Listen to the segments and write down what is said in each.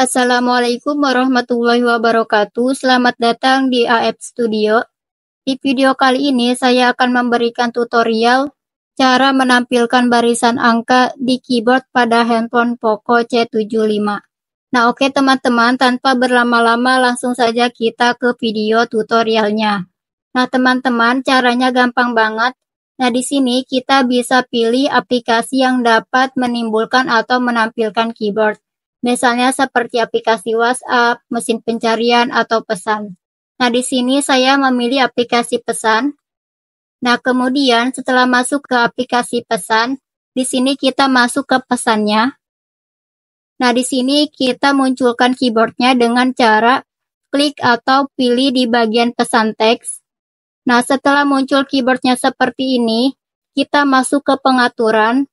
Assalamualaikum warahmatullahi wabarakatuh. Selamat datang di AF Studio. Di video kali ini saya akan memberikan tutorial cara menampilkan barisan angka di keyboard pada handphone Poco C75. Nah, oke okay, teman-teman, tanpa berlama-lama langsung saja kita ke video tutorialnya. Nah, teman-teman, caranya gampang banget. Nah, di sini kita bisa pilih aplikasi yang dapat menimbulkan atau menampilkan keyboard misalnya seperti aplikasi WhatsApp, mesin pencarian, atau pesan. Nah, di sini saya memilih aplikasi pesan. Nah, kemudian setelah masuk ke aplikasi pesan, di sini kita masuk ke pesannya. Nah, di sini kita munculkan keyboardnya dengan cara klik atau pilih di bagian pesan teks. Nah, setelah muncul keyboardnya seperti ini, kita masuk ke pengaturan.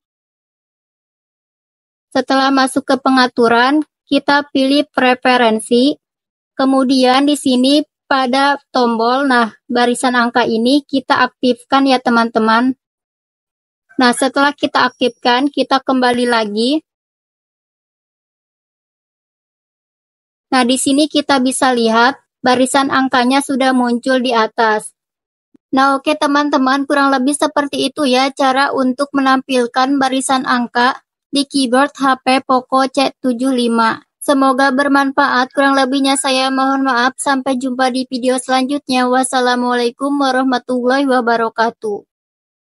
Setelah masuk ke pengaturan, kita pilih preferensi. Kemudian di sini pada tombol, nah barisan angka ini kita aktifkan ya teman-teman. Nah setelah kita aktifkan, kita kembali lagi. Nah di sini kita bisa lihat barisan angkanya sudah muncul di atas. Nah, oke teman-teman, kurang lebih seperti itu ya cara untuk menampilkan barisan angka di keyboard HP Poco C75. Semoga bermanfaat. Kurang lebihnya saya mohon maaf. Sampai jumpa di video selanjutnya. Wassalamualaikum warahmatullahi wabarakatuh.